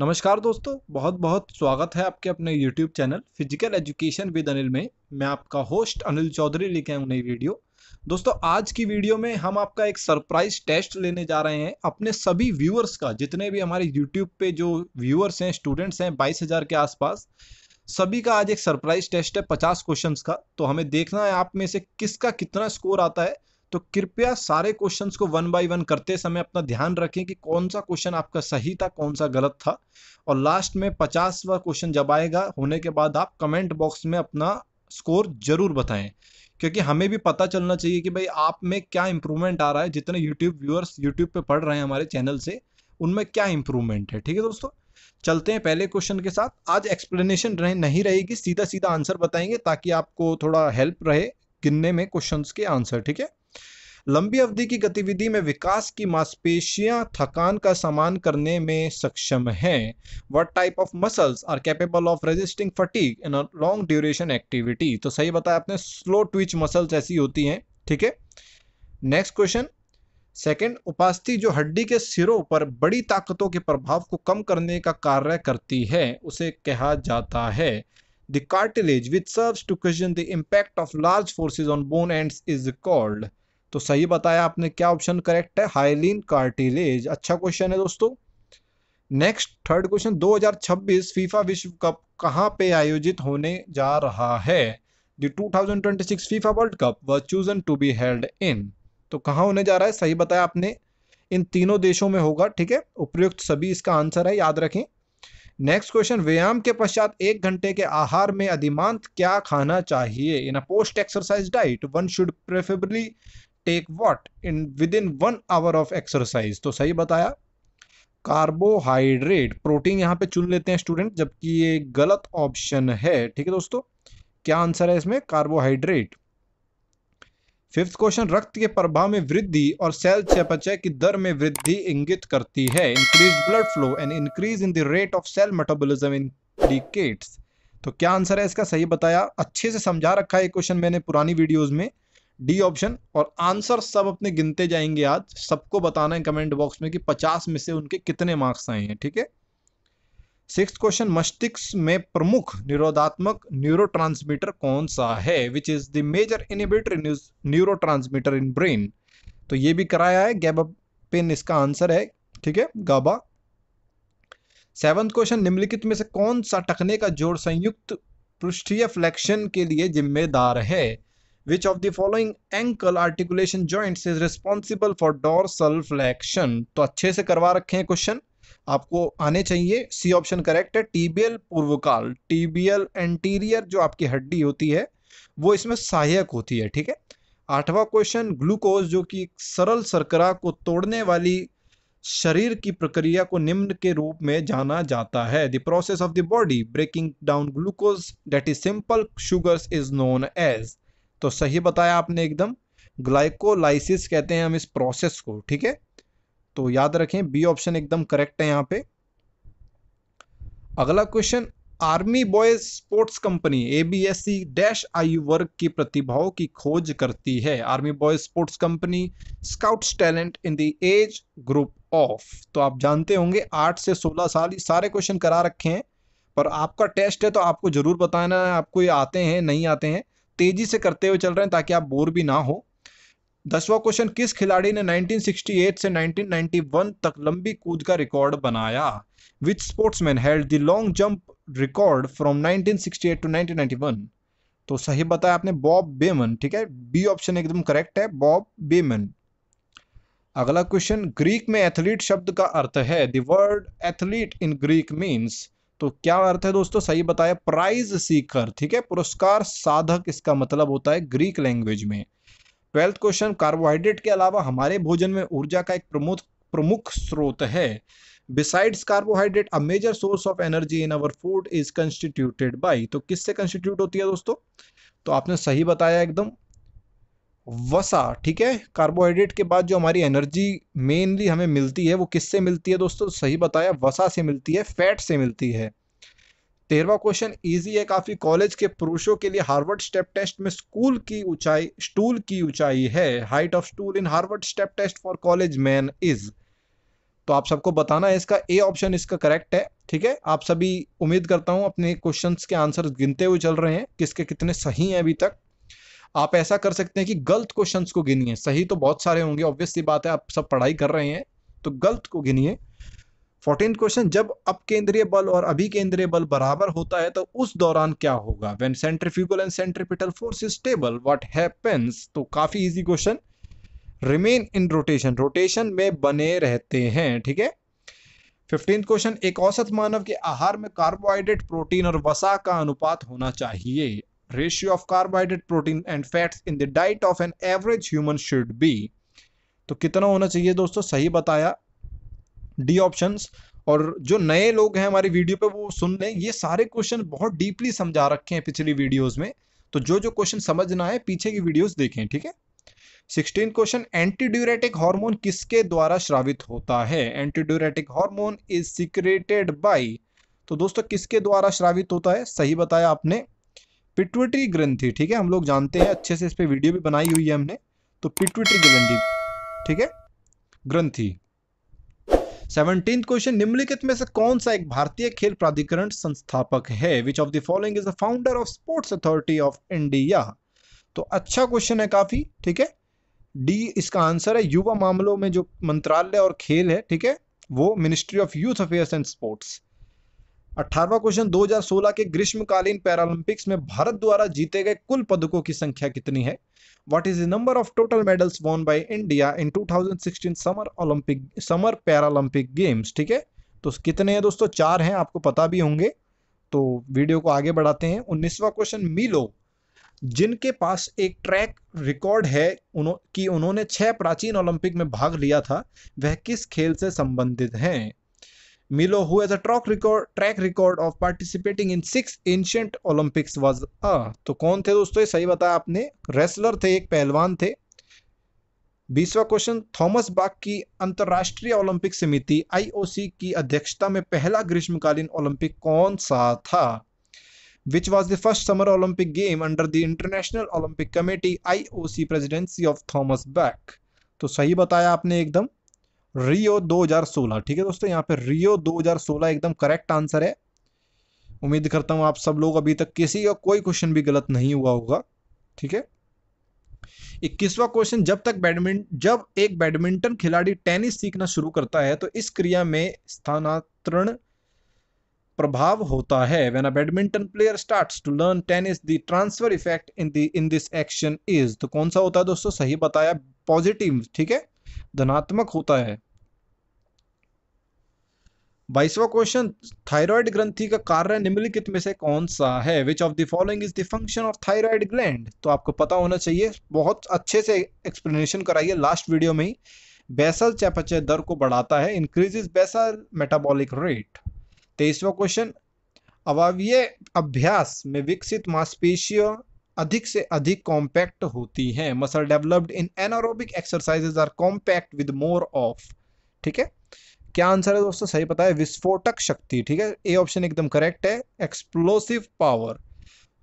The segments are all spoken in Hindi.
नमस्कार दोस्तों बहुत बहुत स्वागत है आपके अपने YouTube channel physical education with Anil में मैं आपका होस्ट अनिल चौधरी लेके आऊँ नई वीडियो दोस्तों आज की वीडियो में हम आपका एक सरप्राइज टेस्ट लेने जा रहे हैं अपने सभी व्यूअर्स का जितने भी हमारे यूट्यूब पे जो व्यूअर्स हैं स्टूडेंट्स हैं बाईस हज़ार के आसपास सभी का आज एक सरप्राइज टेस्ट है पचास क्वेश्चन का तो हमें देखना है आप में से किसका कितना स्कोर आता है तो कृपया सारे क्वेश्चंस को वन बाय वन करते समय अपना ध्यान रखें कि कौन सा क्वेश्चन आपका सही था कौन सा गलत था और लास्ट में पचासवा क्वेश्चन जब आएगा होने के बाद आप कमेंट बॉक्स में अपना स्कोर जरूर बताएं क्योंकि हमें भी पता चलना चाहिए कि भाई आप में क्या इंप्रूवमेंट आ रहा है जितने यूट्यूब व्यूअर्स यूट्यूब पे पढ़ रहे हैं हमारे चैनल से उनमें क्या इंप्रूवमेंट है ठीक है दोस्तों चलते हैं पहले क्वेश्चन के साथ आज एक्सप्लेनेशन रहे, नहीं रहेगी सीधा सीधा आंसर बताएंगे ताकि आपको थोड़ा हेल्प रहे गिनने में क्वेश्चन के आंसर ठीक है लंबी अवधि की गतिविधि में विकास की मांसपेशियां थकान का सामान करने में सक्षम हैं what type of muscles are capable of resisting fatigue in a long duration activity तो सही बताया आपने स्लो ट्विच मसल्स ऐसी होती हैं ठीक है नेक्स्ट क्वेश्चन सेकेंड उपास्थि जो हड्डी के सिरों पर बड़ी ताकतों के प्रभाव को कम करने का कार्य करती है उसे कहा जाता है the cartilage which serves to cushion the impact of large forces on bone ends is called तो सही बताया आपने क्या ऑप्शन करेक्ट है हाइलिन कार्टिलेज अच्छा क्वेश्चन है दोस्तों नेक्स्ट थर्ड क्वेश्चन 2026 फीफा विश्व कप कहाँ पे आयोजित होने जा रहा है the 2026 FIFA World Cup was chosen to be held in तो कहाँ होने जा रहा है सही बताया आपने इन तीनों देशों में होगा ठीक है उपयुक्त सभी इसका आंसर है याद रखें नेक्स्ट क्वेश्चन व्यायाम के पश्चात एक घंटे के आहार में अधिमांत क्या खाना चाहिए in a post exercise diet one should preferably take what in within one hour of exercise तो सही बताया कार्बोहाइड्रेट प्रोटीन यहाँ पे चुन लेते हैं स्टूडेंट जबकि ये गलत ऑप्शन है ठीक है दोस्तों क्या आंसर है इसमें कार्बोहाइड्रेट फिफ्थ क्वेश्चन रक्त के प्रभाव में वृद्धि और सेल चयपचय की दर में वृद्धि इंगित करती है increase blood flow and increase in the rate of cell indicates तो क्या आंसर है इसका सही बताया अच्छे से समझा रखा है क्वेश्चन मैंने पुरानी वीडियोस में डी ऑप्शन और आंसर सब अपने गिनते जाएंगे आज सबको बताना है कमेंट बॉक्स में कि पचास में से उनके कितने मार्क्स आए हैं ठीक है सिक्स क्वेश्चन मस्तिष्क में प्रमुख निरोधात्मक न्यूरो कौन सा है which is the major inhibitor neuro in brain तो ये भी कराया है गैबापेन इसका आंसर है ठीक है गाबा सेवंथ क्वेश्चन निम्नलिखित में से कौन सा टकने का जोड़ संयुक्त पृष्ठीय फ्लेक्शन के लिए जिम्मेदार है Which of the following ankle articulation joints is responsible for dorsal flexion? तो अच्छे से करवा रखे हैं क्वेश्चन आपको आने चाहिए सी ऑप्शन करेक्ट है टीबीएल पूर्वकाल टीबीएल एंटीरियर जो आपकी हड्डी होती है वो इसमें सहायक होती है ठीक है आठवां क्वेश्चन ग्लूकोज जो कि सरल सरकरा को तोड़ने वाली शरीर की प्रक्रिया को निम्न के रूप में जाना जाता है the process of the body breaking down glucose that is simple sugars is known as तो सही बताया आपने एकदम ग्लाइकोलाइसिस कहते हैं हम इस प्रोसेस को ठीक है तो याद रखें बी ऑप्शन एकदम करेक्ट है यहाँ पे अगला question army boys sports company A B S C dash आयु वर्ग की प्रतिभाओं की खोज करती है army boys sports company scouts talent in the age group of तो आप जानते होंगे आठ से सोलह साल सारे क्वेश्चन करा रखे हैं पर आपका टेस्ट है तो आपको जरूर बताना है आपको ये आते हैं नहीं आते हैं तेजी से करते हुए चल रहे हैं ताकि आप बोर भी ना हो दसवां क्वेश्चन किस खिलाड़ी ने 1968 से 1991 तक लंबी कूद का रिकॉर्ड बनाया which sportsman held the long jump record from 1968 to 1991 तो सही बताया आपने बॉब बेमन ठीक है बी ऑप्शन एकदम करेक्ट है बॉब बेमन अगला क्वेश्चन ग्रीक में एथलीट शब्द का अर्थ है the word athlete in Greek means तो क्या अर्थ है दोस्तों सही बताया प्राइज सीकर ठीक है पुरस्कार साधक इसका मतलब होता है ग्रीक लैंग्वेज में ट्वेल्थ क्वेश्चन कार्बोहाइड्रेट के अलावा हमारे भोजन में ऊर्जा का एक प्रमुख प्रमुख स्रोत है besides carbohydrate a major source of energy in our food is constituted by तो किससे कंस्टिट्यूट होती है दोस्तों तो आपने सही बताया एकदम वसा ठीक है कार्बोहाइड्रेट के बाद जो हमारी एनर्जी मेनली हमें मिलती है वो किससे मिलती है दोस्तों सही बताया वसा से मिलती है फैट से मिलती है तेरवा क्वेश्चन इजी है काफ़ी कॉलेज के पुरुषों के लिए हार्वर्ड स्टेप टेस्ट में स्कूल की ऊंचाई स्टूल की ऊंचाई है height of stool in Harvard step test for college man is तो आप सबको बताना है इसका ए ऑप्शन इसका करेक्ट है ठीक है आप सभी उम्मीद करता हूँ अपने क्वेश्चंस के आंसर गिनते हुए चल रहे हैं किसके कितने सही हैं अभी तक आप ऐसा कर सकते हैं कि गलत क्वेश्चंस को गिनिए सही तो बहुत सारे होंगे ऑब्वियसली बात है आप सब पढ़ाई कर रहे हैं तो गलत को गिनिए फोर्टीन क्वेश्चन जब अब केंद्रीय बल और अभी केंद्रीय बल बराबर होता है तो उस दौरान क्या होगा when centrifugal and centripetal force is stable what happens तो काफी easy question remain in rotation rotation में बने रहते हैं ठीक है फिफ्टीन क्वेश्चन एक औसत मानव के आहार में कार्बोहाइड्रेट प्रोटीन और वसा का अनुपात होना चाहिए ratio of carbohydrate protein and fats in the diet of an average human should be तो कितना होना चाहिए दोस्तों सही बताया डी ऑप्शंस और जो नए लोग हैं हमारी वीडियो पे वो सुन लें ये सारे क्वेश्चन बहुत डीपली समझा रखे हैं पिछली वीडियोस में तो जो जो क्वेश्चन समझना है पीछे की वीडियोस देखें ठीक है सिक्सटीन क्वेश्चन एंटीड्यूरेटिक हार्मोन किसके द्वारा श्रावित होता है antidiuretic hormone is secreted by तो दोस्तों किसके द्वारा श्रावित होता है सही बताया आपने पिट्यूटरी ग्रंथि ठीक है हम लोग जानते हैं अच्छे से इस पर वीडियो भी बनाई हुई है हमने तो पिट्यूटरी ग्रंथि ठीक है ग्रंथि सेवनटीन क्वेश्चन निम्नलिखित में से कौन सा एक भारतीय खेल प्राधिकरण संस्थापक है which of the following is the founder of sports authority of India तो अच्छा क्वेश्चन है काफी ठीक है डी इसका आंसर है युवा मामलों में जो मंत्रालय और खेल है ठीक है वो ministry of youth affairs and sports अठारवा क्वेश्चन 2016 के ग्रीष्मकालीन पैरालंपिक्स में भारत द्वारा जीते गए कुल पदकों की संख्या कितनी है what is the number of total medals won by India in 2016 summer Olympic summer Paralympic games ठीक है तो कितने हैं दोस्तों चार हैं आपको पता भी होंगे तो वीडियो को आगे बढ़ाते हैं उन्नीसवा क्वेश्चन मिलो जिनके पास एक ट्रैक रिकॉर्ड है उनो, कि उन्होंने छह प्राचीन ओलंपिक में भाग लिया था वह किस खेल से संबंधित हैं Milo, who has a track record track record of participating in six ancient Olympics, was a तो कौन थे दोस्तों ये सही बताया आपने रेसलर थे एक पहलवान थे बीसवा क्वेश्चन थॉमस बाग की अंतर्राष्ट्रीय ओलंपिक समिति आईओसी की अध्यक्षता में पहला ग्रीष्मकालीन ओलंपिक कौन सा था which was the first summer Olympic game under the International Olympic Committee IOC presidency of Thomas Bach तो सही बताया आपने एकदम रियो 2016 ठीक है दोस्तों यहाँ पे रियो 2016 एकदम करेक्ट आंसर है उम्मीद करता हूँ आप सब लोग अभी तक किसी का कोई क्वेश्चन भी गलत नहीं हुआ होगा ठीक है इक्कीसवा क्वेश्चन जब तक बैडमिंटन जब एक बैडमिंटन खिलाड़ी टेनिस सीखना शुरू करता है तो इस क्रिया में स्थानांतरण प्रभाव होता है when a badminton player start to learn tennis the transfer effect in the in this action is तो कौन सा होता है दोस्तों सही बताया पॉजिटिव ठीक है धनात्मक होता है बाईसवा क्वेश्चन थायराइड ग्रंथि का कार्य निम्नलिखित में से कौन सा है which of the following is the function of thyroid gland तो आपको पता होना चाहिए बहुत अच्छे से एक्सप्लेनेशन कराइए लास्ट वीडियो में ही बेसल चयापचय दर को बढ़ाता है इज बेसल मेटाबॉलिक रेट तेईसवा क्वेश्चन अवावीय अभ्यास में विकसित मांसपेशियों अधिक से अधिक कॉम्पैक्ट होती हैं muscle developed in anaerobic exercises are compact with more of ठीक है क्या आंसर है दोस्तों सही पता है विस्फोटक शक्ति ठीक है ए ऑप्शन एकदम करेक्ट है एक्सप्लोसिव पावर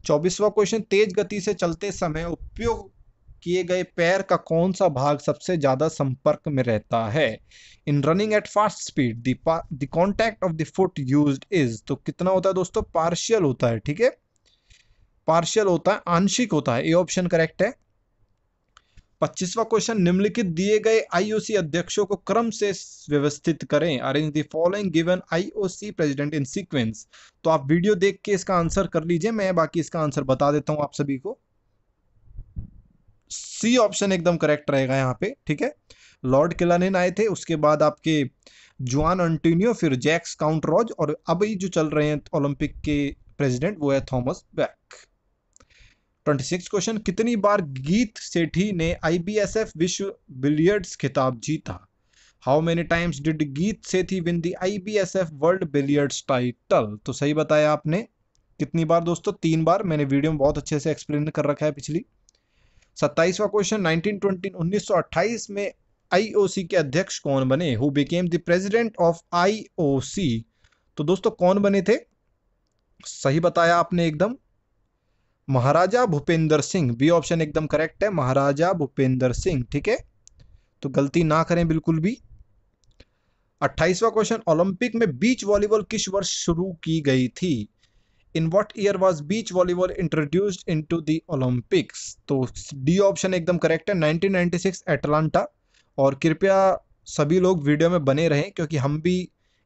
चौबीसवा क्वेश्चन तेज गति से चलते समय उपयोग किए गए पैर का कौन सा भाग सबसे ज्यादा संपर्क में रहता है in running at fast speed the contact of the foot use is तो कितना होता है दोस्तों पार्शियल होता है ठीक है पार्शियल होता है आंशिक होता है ए ऑप्शन करेक्ट है पच्चीसवा क्वेश्चन निम्नलिखित दिए गए आईओसी अध्यक्षों को क्रम से व्यवस्थित करें arrange the following given IOC president in sequence तो आप वीडियो देख के इसका आंसर कर लीजिए मैं बाकी इसका आंसर बता देता हूं आप सभी को सी ऑप्शन एकदम करेक्ट रहेगा यहाँ पे ठीक है लॉर्ड किलानिन आए थे उसके बाद आपके जुआन एंटोनियो फिर जैक्स काउंट रॉज और अभी जो चल रहे हैं ओलंपिक के प्रेसिडेंट वो है थॉमस बैक 26 क्वेश्चन कितनी बार गीत सेठी ने आईबीएसएफ विश्व बिलियर्ड्स खिताब जीता how many times did Geet Sethi win the IBSF world billiards title तो सही बताया आपने कितनी बार दोस्तों तीन बार मैंने वीडियो में बहुत अच्छे से एक्सप्लेन कर रखा है पिछली सत्ताईसवा क्वेश्चन 1920 में आईओसी के अध्यक्ष कौन बने who became the president of IOC तो दोस्तों कौन बने थे सही बताया आपने एकदम महाराजा भूपेंद्र सिंह बी ऑप्शन एकदम करेक्ट है महाराजा भूपेंद्र सिंह ठीक है तो गलती ना करें बिल्कुल भी अट्ठाईसवा क्वेश्चन ओलंपिक में बीच वॉलीबॉल किस वर्ष शुरू की गई थी in what year was beach volleyball introduced into the Olympics तो डी ऑप्शन एकदम करेक्ट है 1996 एटलांटा और कृपया सभी लोग वीडियो में बने रहें क्योंकि हम भी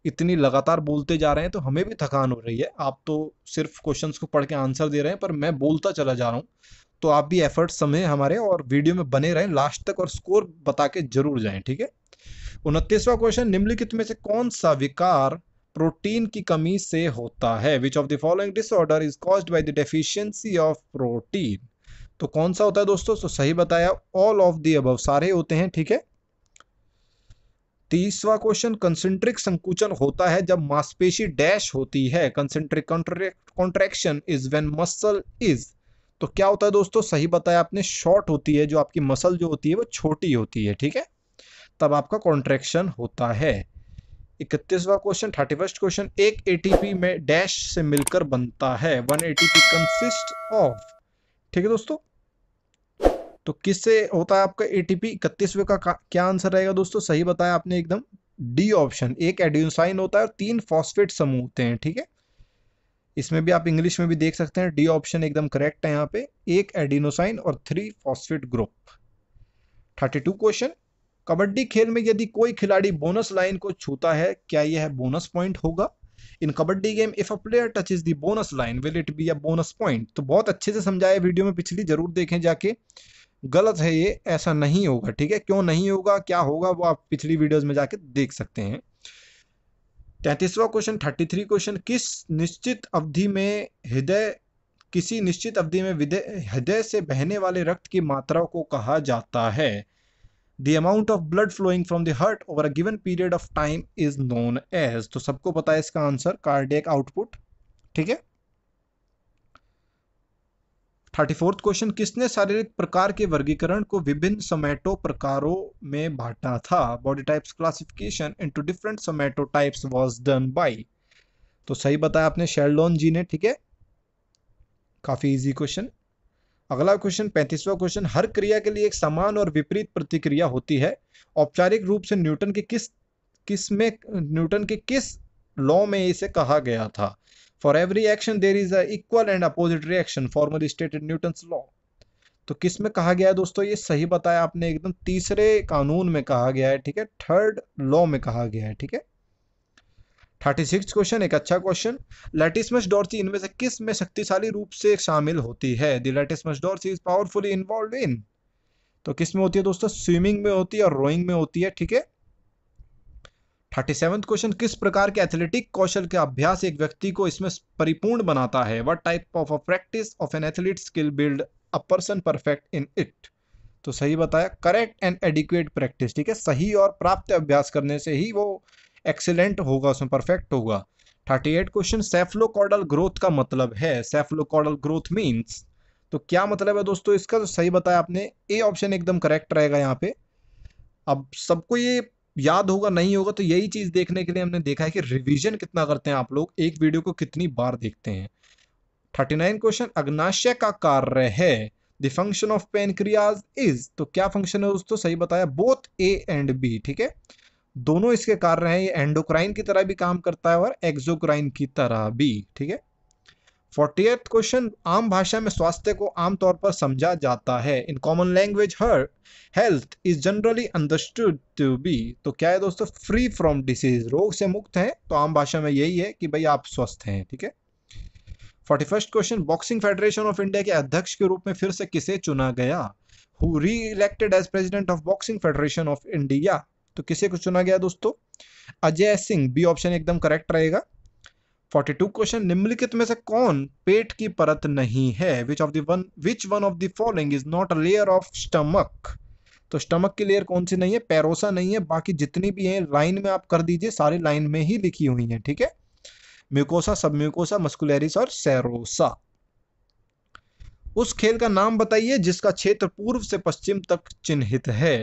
इतनी लगातार बोलते जा रहे हैं तो हमें भी थकान हो रही है आप तो सिर्फ क्वेश्चन को पढ़ के आंसर दे रहे हैं पर मैं बोलता चला जा रहा हूँ तो आप भी एफर्ट समय हमारे और वीडियो में बने रहें लास्ट तक और स्कोर बता के जरूर जाएं ठीक है उनतीसवा क्वेश्चन निम्नलिखित में से कौन सा विकार प्रोटीन की कमी से होता है which of the following disorder is caused by the of protein तो कौन सा होता है दोस्तों तो सही बताया ऑल ऑफ दी अबव सारे होते हैं ठीक है तीसवा क्वेश्चन कंसेंट्रिक संकुचन होता है जब मांसपेशी डैश होती है concentric contraction is when muscle is तो क्या होता है दोस्तों सही बताया आपने शॉर्ट होती है जो आपकी मसल जो होती है वो छोटी होती है ठीक है तब आपका कॉन्ट्रैक्शन होता है इकतीसवा क्वेश्चन थर्टी फर्स्ट क्वेश्चन एक एटीपी में डैश से मिलकर बनता है वन एटीपी कंसिस्ट ऑफ ठीक है दोस्तों तो किससे होता है आपका ए इकतीसवे का क्या आंसर रहेगा दोस्तों सही बताया आपने एकदम डी ऑप्शन एक एड्यूसाइन होता है और तीन फॉस्फेट समूह होते हैं ठीक है इसमें भी आप इंग्लिश में भी देख सकते हैं डी ऑप्शन एकदम करेक्ट है यहाँ पे एक एडिनोसाइन और three phosphate group thirty two question kabaddi खेल में यदि कोई खिलाड़ी बोनस लाइन को छूता है क्या यह बोनस पॉइंट होगा in kabaddi game if a player touch is the bonus line will it be a bonus point तो बहुत अच्छे से समझाया वीडियो में पिछली जरूर देखें जाके गलत है ये ऐसा नहीं होगा ठीक है क्यों नहीं होगा क्या होगा वो आप पिछली वीडियोस में जाके देख सकते हैं तैंतीसवा क्वेश्चन थर्टी थ्री क्वेश्चन किस निश्चित अवधि में हृदय किसी निश्चित अवधि में हृदय से बहने वाले रक्त की मात्रा को कहा जाता है the amount of blood flowing from the heart over a given period of time is known as तो सबको पता है इसका आंसर कार्डियक आउटपुट ठीक है थर्टी फोर्थ क्वेश्चन किसने शारीरिक प्रकार के वर्गीकरण को विभिन्न समेटो प्रकारों में बांटा था body types classification into different somatotypes was done by तो सही बताया आपने शेल्डोन जी ने ठीक है काफी इजी क्वेश्चन अगला क्वेश्चन पैंतीसवा क्वेश्चन हर क्रिया के लिए एक समान और विपरीत प्रतिक्रिया होती है औपचारिक रूप से न्यूटन के किस किस में न्यूटन के किस लॉ में इसे कहा गया था for every action there is equal and opposite reaction formally stated Newton's law तो किस में कहा गया है दोस्तों ये सही बताया आपने एकदम तीसरे कानून में कहा गया है ठीक है थर्ड लॉ में कहा गया है ठीक है थर्टी सिक्स क्वेश्चन एक अच्छा क्वेश्चन लेटिसमस डॉर्सी इनमें से किस में शक्तिशाली रूप से शामिल होती है the latissimus dorsi is powerfully involve in तो किस में होती है दोस्तों स्विमिंग में होती है और रोइंग में होती है ठीक है थर्टी सेवन क्वेश्चन किस प्रकार के एथलेटिक कौशल के अभ्यास एक व्यक्ति को इसमें परिपूर्ण बनाता है what type of a practice of an athlete skill build a person perfect in it तो सही बताया करेक्ट एंड एडिक्वेट प्रैक्टिस ठीक है सही और प्राप्त अभ्यास करने से ही वो एक्सीलेंट होगा उसमें परफेक्ट होगा thirty eight question cephalocaudal growth का मतलब है सेफ्लोकॉडल ग्रोथ मीन्स तो क्या मतलब है दोस्तों इसका तो सही बताया आपने ए ऑप्शन एकदम करेक्ट रहेगा यहाँ पे अब सबको ये याद होगा नहीं होगा तो यही चीज़ देखने के लिए हमने देखा है कि रिवीजन कितना करते हैं आप लोग एक वीडियो को कितनी बार देखते हैं थर्टी नाइन क्वेश्चन अग्नाशय का कार्य है the function of pancreas is तो क्या फंक्शन है दोस्तों सही बताया बोथ ए एंड बी ठीक है दोनों इसके कार्य हैं ये एंडोक्राइन की तरह भी काम करता है और एक्जोक्राइन की तरह भी ठीक है फोर्टी एथ क्वेश्चन आम भाषा में स्वास्थ्य को आमतौर पर समझा जाता है in common language her health is generally understood to be तो क्या है दोस्तों फ्री फ्रॉम डिसीज रोग से मुक्त है तो आम भाषा में यही है कि भाई आप स्वस्थ हैं ठीक है forty first question boxing federation of India के अध्यक्ष के रूप में फिर से किसे चुना गया who reelected as president of boxing federation of India तो किसे को चुना गया दोस्तों अजय सिंह बी ऑप्शन एकदम करेक्ट रहेगा फोर्टी टू क्वेश्चन निम्नलिखित में से कौन पेट की परत नहीं है which of then which one of the following is not a layer of stomach तो स्टमक की लेयर कौन सी नहीं है पैरोसा नहीं है बाकी जितनी भी है लाइन में आप कर दीजिए सारी लाइन में ही लिखी हुई है ठीक है म्यूकोसा सब म्यूकोसा मस्कुलरिस और सैरोसा उस खेल का नाम बताइए जिसका क्षेत्र पूर्व से पश्चिम तक चिन्हित है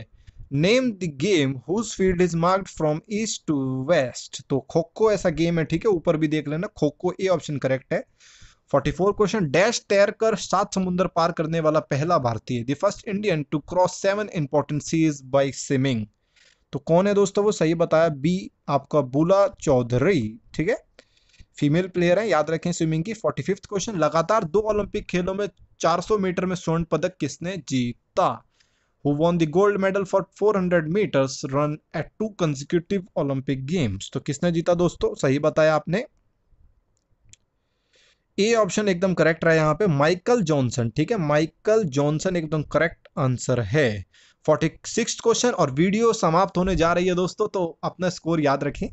name the game whose field is marked from east to west तो खोखो ऐसा गेम है ठीक है ऊपर भी देख लेना खोखो ए ऑप्शन करेक्ट है 44 क्वेश्चन डैश तैर कर सात समुद्र पार करने वाला पहला भारतीय the first Indian to cross seven important seas by swimming तो कौन है दोस्तों वो सही बताया बी आपका बुला चौधरी ठीक है फीमेल प्लेयर है याद रखें स्विमिंग की 45th क्वेश्चन लगातार दो ओलंपिक खेलों में 400 मीटर में स्वर्ण पदक किसने जीता who won the gold medal for 400 meters run at two consecutive Olympic Games. तो किसने जीता दोस्तों सही बताया आपने ए ऑप्शन एकदम करेक्ट रहा यहाँ पे माइकल जॉनसन ठीक है माइकल जॉनसन एकदम करेक्ट आंसर है फोर्टी सिक्स क्वेश्चन और वीडियो समाप्त होने जा रही है दोस्तों तो अपना स्कोर याद रखें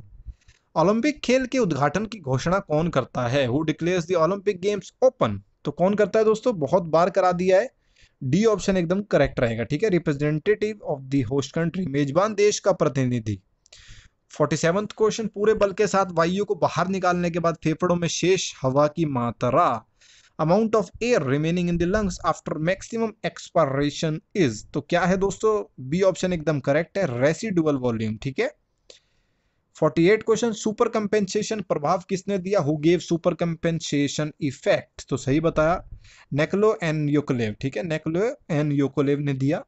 ओलंपिक खेल के उद्घाटन की घोषणा कौन करता है who declares the Olympic games open तो कौन करता है दोस्तों बहुत बार करा दिया है डी ऑप्शन एकदम करेक्ट रहेगा ठीक है representative of the host country मेजबान देश का प्रतिनिधि फोर्टी सेवंथ क्वेश्चन पूरे बल के साथ वायु को बाहर निकालने के बाद फेफड़ों में शेष हवा की मात्रा amount of air remaining in the lungs after maximum expiration is तो क्या है दोस्तों बी ऑप्शन एकदम करेक्ट है रेसिडुअल वॉल्यूम ठीक है 48 क्वेश्चन सुपर कंपेंसेशन प्रभाव किसने दिया who gave super compensation effect तो सही बताया नेकलो एन योकोलेव ठीक है नेकलो एन योकोलेव ने दिया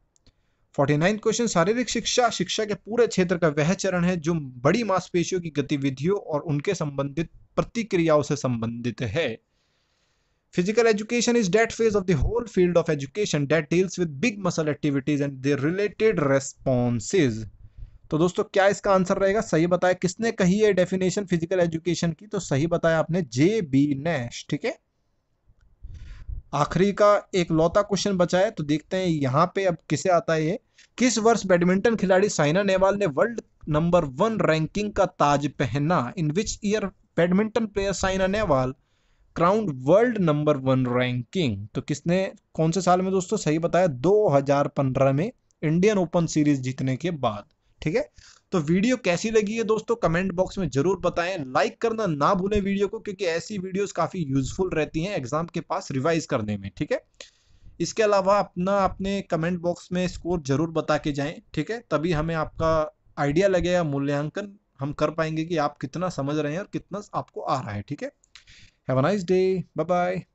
49 क्वेश्चन शारीरिक शिक्षा शिक्षा के पूरे क्षेत्र का वह चरण है जो बड़ी मांसपेशियों की गतिविधियों और उनके संबंधित प्रतिक्रियाओं से संबंधित है physical education is that phase of the whole field of education that deals with big muscle activities and their related responses. तो दोस्तों क्या इसका आंसर रहेगा सही बताया किसने कही है डेफिनेशन फिजिकल एजुकेशन की तो सही बताया आपने जे बी नेश ठीक है आखिरी का एक लौता क्वेश्चन बचा है तो देखते हैं यहां पे अब किसे आता है ये किस वर्ष बैडमिंटन खिलाड़ी साइना नेहवाल ने वर्ल्ड नंबर वन रैंकिंग का ताज पहना in which year badminton player Saina Nehwal crowned world number one ranking तो किसने कौन से साल में दोस्तों सही बताया 2015 में इंडियन ओपन सीरीज जीतने के बाद ठीक है तो वीडियो कैसी लगी है दोस्तों कमेंट बॉक्स में जरूर बताएं लाइक करना ना भूलें वीडियो को क्योंकि ऐसी वीडियोस काफी यूजफुल रहती हैं एग्जाम के पास रिवाइज करने में ठीक है इसके अलावा अपना अपने कमेंट बॉक्स में स्कोर जरूर बता के जाएं ठीक है तभी हमें आपका आइडिया लगेगा मूल्यांकन हम कर पाएंगे कि आप कितना समझ रहे हैं और कितना आपको आ रहा है ठीक है have a nice day bye bye